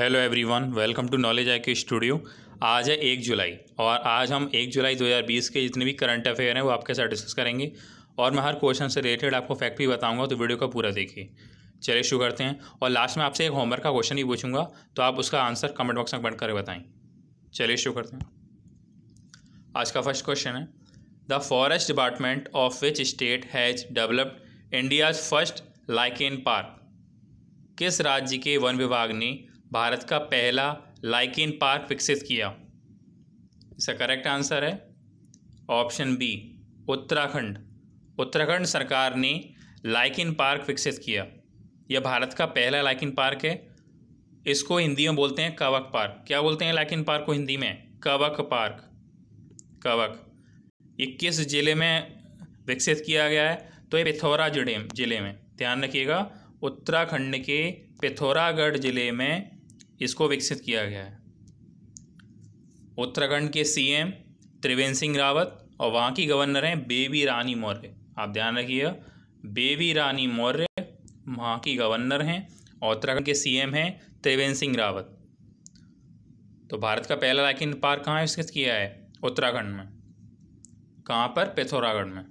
hello everyone welcome to knowledge I K studio आज है एक जुलाई और आज हम एक जुलाई 2020 के जितने भी करंट अफेयर हैं वो आपके साथ डिस्कस करेंगे और मैं हर क्वेश्चन से रिलेटेड आपको फैक्ट भी बताऊंगा तो वीडियो का पूरा देखिए चलिए शुरू करते हैं और लास्ट में आपसे एक होमवर्क का क्वेश्चन ही पूछूंगा तो आप उसका आंसर कमेंट बॉक्स में कमेंट करके बताएँ चलिए शुरू करते हैं आज का फर्स्ट क्वेश्चन है the forest department of which state has developed India's first lichen park किस राज्य के वन विभाग ने भारत का पहला लाइकिन पार्क विकसित किया इसका करेक्ट आंसर है ऑप्शन बी उत्तराखंड उत्तराखंड सरकार ने लाइकिन पार्क विकसित किया यह भारत का पहला लाइकिन पार्क है इसको हिंदी में बोलते हैं कवक पार्क क्या बोलते हैं लाइकिन पार्क को हिंदी में कवक पार्क कवक ये किस ज़िले में विकसित किया गया है तो ये पिथौरा जिले में ध्यान रखिएगा उत्तराखंड के पिथौरागढ़ ज़िले में इसको विकसित किया गया है उत्तराखंड के सीएम त्रिवेंद्र सिंह रावत और वहाँ की गवर्नर हैं बेबी रानी मौर्य आप ध्यान रखिएगा बेबी रानी मौर्य वहाँ की गवर्नर हैं और उत्तराखंड के सीएम हैं त्रिवेंद्र सिंह रावत तो भारत का पहला लाइकिन पार्क कहाँ विकसित किया है उत्तराखंड में कहाँ पर पिथौरागढ़ में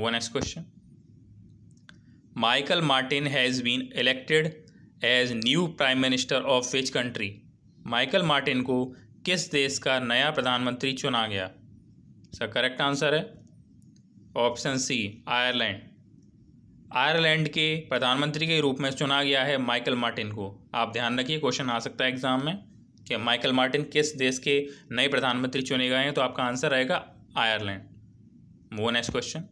वो next question Michael Martin has been elected as new prime minister of which country Michael Martin को किस देश का नया प्रधानमंत्री चुना गया सर करेक्ट आंसर है ऑप्शन सी आयरलैंड आयरलैंड के प्रधानमंत्री के रूप में चुना गया है माइकल मार्टिन को आप ध्यान रखिए क्वेश्चन आ सकता है एग्जाम में कि माइकल मार्टिन किस देश के नए प्रधानमंत्री चुने गए हैं तो आपका आंसर रहेगा आयरलैंड वो next question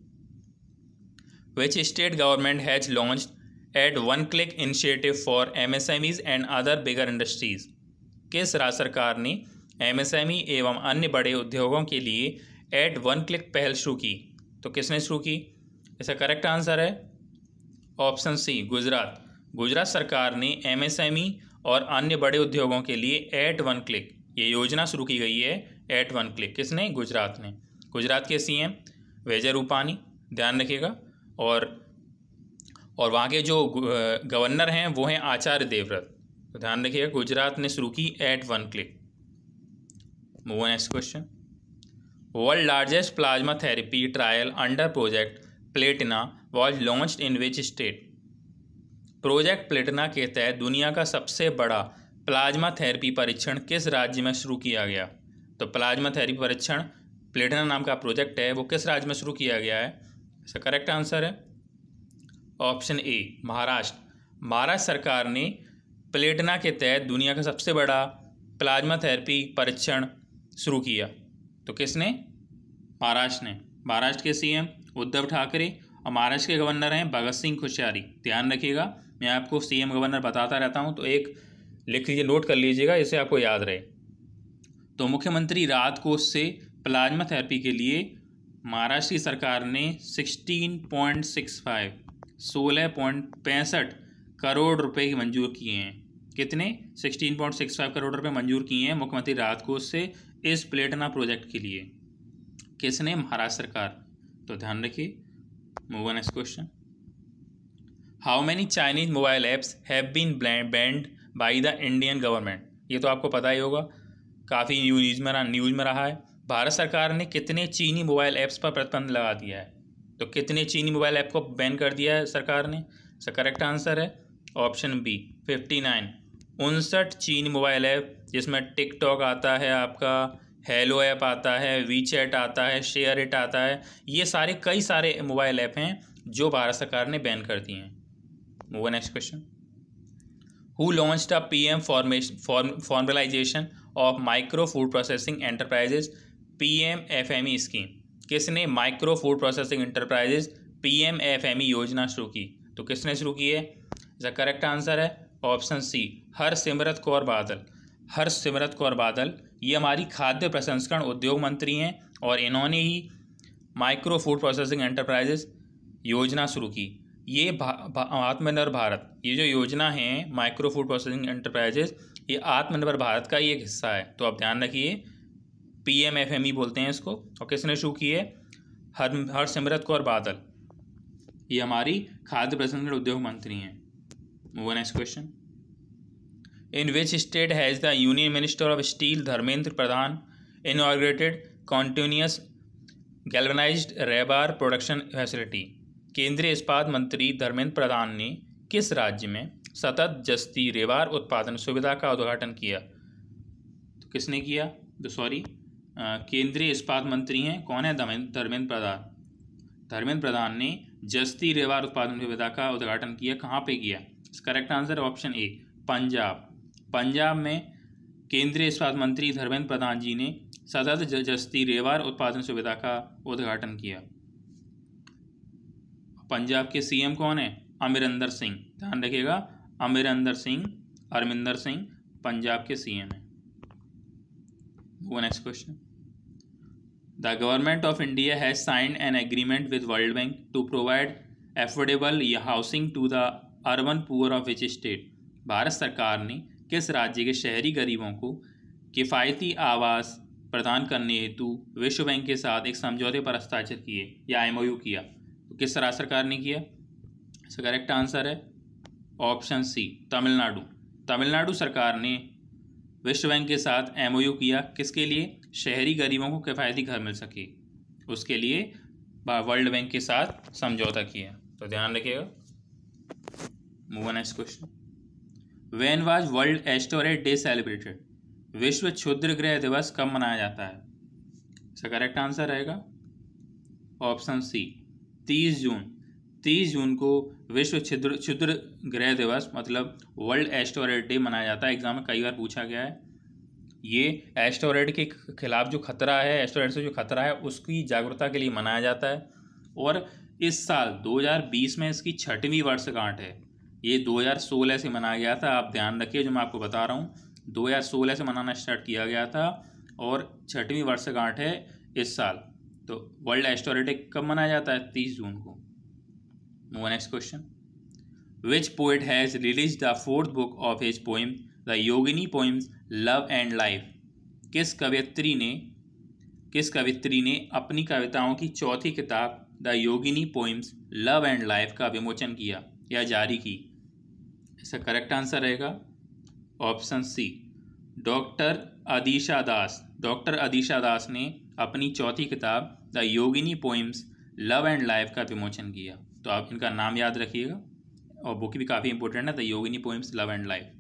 which state government has launched one click initiative for MSMEs and other bigger industries किस राज्य सरकार ने एमएसएमई e एवं अन्य बड़े उद्योगों के लिए एड वन क्लिक पहल शुरू की तो किसने शुरू की इसका करेक्ट आंसर है ऑप्शन सी गुजरात गुजरात सरकार ने एमएसएमई e और अन्य बड़े उद्योगों के लिए एट वन क्लिक ये योजना शुरू की गई है एट वन क्लिक किसने गुजरात ने गुजरात के सीएम विजय रूपानी ध्यान रखिएगा और और वहाँ के जो गवर्नर हैं वो हैं आचार्य देवव्रत तो ध्यान रखिएगा गुजरात ने शुरू की at one click move next question world largest plasma therapy trial under project Platina was launched in which state project Platina के तहत दुनिया का सबसे बड़ा प्लाज्मा थेरेपी परीक्षण किस राज्य में शुरू किया गया तो प्लाज्मा थेरेपी परीक्षण प्लेटिना नाम का प्रोजेक्ट है वो किस राज्य में शुरू किया गया है इसका करेक्ट आंसर है ऑप्शन ए महाराष्ट्र महाराष्ट्र सरकार ने प्लेटना के तहत दुनिया का सबसे बड़ा प्लाज्मा थेरेपी परीक्षण शुरू किया तो किसने महाराष्ट्र ने महाराष्ट्र के सीएम उद्धव ठाकरे और महाराष्ट्र के गवर्नर हैं भगत सिंह कोश्यारी ध्यान रखिएगा मैं आपको सीएम गवर्नर बताता रहता हूँ तो एक लिख लीजिए नोट कर लीजिएगा इसे आपको याद रहे तो मुख्यमंत्री राहत कोष से प्लाज्मा थेरेपी के लिए महाराष्ट्र की सरकार ने फाइव सोलह पॉइंट पैंसठ करोड़ रुपए की मंजूर किए हैं कितने sixteen point six five crore रुपए मंजूर किए हैं मुख्यमंत्री राहत कोष से इस प्लेटना प्रोजेक्ट के लिए किसने महाराष्ट्र सरकार तो ध्यान रखिए move on next question how many Chinese mobile apps have been banned by the Indian government ये तो आपको पता ही होगा काफ़ी न्यूज में न्यूज में रहा है भारत सरकार ने कितने चीनी मोबाइल ऐप्स पर प्रतिबंध लगा दिया है तो कितने चीनी मोबाइल ऐप को बैन कर दिया है सरकार ने इसका करेक्ट आंसर है ऑप्शन बी फिफ्टी नाइन उनसठ चीनी मोबाइल ऐप जिसमें टिकटॉक आता है आपका हेलो ऐप आता है वी चैट आता है शेयर इट आता है ये सारे कई सारे मोबाइल ऐप हैं जो भारत सरकार ने बैन कर दिए हैं वो next question who launch a P M formation formalisation of micro food processing enterprises P M F M E scheme किसने micro food processing enterprises PMFME योजना शुरू की तो किसने शुरू की है इसका करेक्ट आंसर है option C Harsimrat Kaur Badal Harsimrat Kaur बादल ये हमारी खाद्य प्रसंस्करण उद्योग मंत्री हैं और इन्होंने ही माइक्रो फूड प्रोसेसिंग एंटरप्राइजेस योजना शुरू की ये भा, भा, आत्मनिर्भर भारत ये जो योजना है माइक्रो फूड प्रोसेसिंग एंटरप्राइजेस ये आत्मनिर्भर भारत का ही एक हिस्सा है तो आप ध्यान रखिए P M F M E बोलते हैं इसको और किसने शुरू किए हर हर हरसिमरत कौर बादल ये हमारी खाद्य प्रसंस्करण उद्योग मंत्री हैं वो next question in which state has the union minister of steel Dharmendra Pradhan inaugurated continuous galvanise rebar production facility केंद्रीय इस्पात मंत्री धर्मेंद्र प्रधान ने किस राज्य में सतत जस्ती रेबार उत्पादन सुविधा का उद्घाटन किया तो किसने किया सॉरी केंद्रीय इस्पात मंत्री हैं कौन है धर्मेंद्र प्रधान धर्मेंद्र प्रधान ने जस्ती रेवार उत्पादन विविधा का उद्घाटन किया कहाँ पे किया correct answer option A Punjab Punjab में केंद्रीय इस्पात मंत्री धर्मेंद्र प्रधान जी ने सतत जस्ती रेवार उत्पादन सुविधा का उद्घाटन किया पंजाब के सीएम कौन है अमरिंदर सिंह ध्यान रखिएगा अमरिंदर सिंह अरमिंदर सिंह पंजाब के सीएम हैं go next question the government of India has signed an agreement with World Bank to provide affordable housing to the urban poor of which state Bharat सरकार ने किस राज्य के शहरी गरीबों को किफ़ायती आवास प्रदान करने हेतु विश्व बैंक के साथ एक समझौते पर हस्ताक्षर किए या एम किया तो किस राज्य सरकार ने किया इसका करेक्ट आंसर है ऑप्शन सी तमिलनाडु तमिलनाडु सरकार ने विश्व बैंक के साथ एमओयू किया किसके लिए शहरी गरीबों को किफ़ायती घर मिल सके उसके लिए वर्ल्ड बैंक के साथ समझौता किया तो ध्यान रखिएगा move next question when was world asteroid day celebrated विश्व क्षुद्र ग्रह दिवस कब मनाया जाता है इसका करेक्ट आंसर रहेगा ऑप्शन सी तीस जून तीस जून को विश्व छिद्र छिद्र ग्रह दिवस मतलब वर्ल्ड एस्टोरेट डे मनाया जाता है एग्जाम में कई बार पूछा गया है ये एस्टोरेट के खिलाफ जो खतरा है एस्टोरेट से जो खतरा है उसकी जागरूकता के लिए मनाया जाता है और इस साल 2020 में इसकी छठवीं वर्षगांठ है ये 2016 से मनाया गया था आप ध्यान रखिए जो मैं आपको बता रहा हूँ 2016 से मनाना स्टार्ट किया गया था और छठवीं वर्षगांठ है इस साल तो वर्ल्ड एस्टोरेट डे कब मनाया जाता है तीस जून को Move next question which Which has released the fourth book of his poem the Yogini poems love and life किस कवित्री ने किस कवित्री ने अपनी कविताओं की चौथी किताब the Yogini poems love and life का विमोचन किया या जारी की इसका करेक्ट आंसर रहेगा option C doctor Adisha Das doctor Adisha Das ने अपनी चौथी किताब the Yogini poems love and life का विमोचन किया तो आप इनका नाम याद रखिएगा और बुक भी काफ़ी इंपॉर्टेंट है the Yogini poems love and life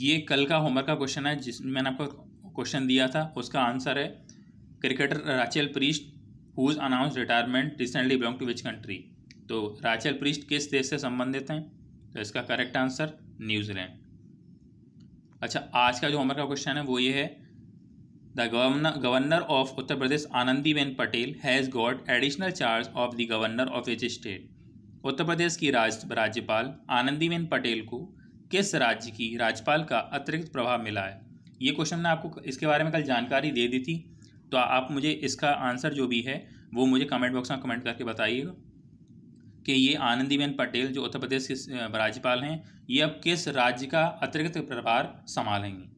ये कल का होमवर्क का क्वेश्चन है जिस मैंने आपको क्वेश्चन दिया था उसका आंसर है cricketer Rachel Priest who's announced retirement recently belong to which country तो राचेल प्रीस्ट किस देश से संबंधित हैं तो इसका करेक्ट आंसर न्यूजीलैंड अच्छा आज का जो होमवर्क का क्वेश्चन है वो ये है the governor of Uttar Pradesh Pradesh Anandiben Patel has got additional charge of the governor of his state Uttar Pradesh की राज राज्यपाल आनंदीबेन पटेल को किस राज्य की राज्यपाल का अतिरिक्त प्रभाव मिला है ये क्वेश्चन मैंने आपको इसके बारे में कल जानकारी दे दी थी तो आप मुझे इसका आंसर जो भी है वो मुझे कमेंट बॉक्स में कमेंट करके बताइएगा कि ये आनंदीबेन पटेल जो उत्तर प्रदेश के राज्यपाल हैं ये अब किस राज्य का अतिरिक्त प्रभार संभालेंगे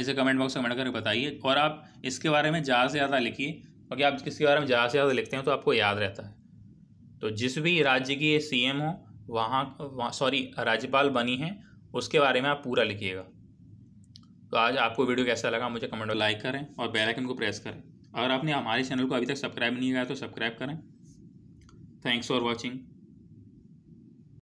ऐसे कमेंट बॉक्स में कमेंट करके बताइए और आप इसके बारे में ज़्यादा से ज़्यादा लिखिए क्योंकि आप किसके बारे में ज़्यादा से ज़्यादा लिखते हैं तो आपको याद रहता है तो जिस भी राज्य की सी एम हो वहाँ, वहाँ सॉरी राज्यपाल बनी है उसके बारे में आप पूरा लिखिएगा तो आज आपको वीडियो कैसा लगा मुझे कमेंट में लाइक करें और बेल आइकन को प्रेस करें अगर आपने हमारे चैनल को अभी तक सब्सक्राइब नहीं किया तो सब्सक्राइब करें थैंक्स फॉर वॉचिंग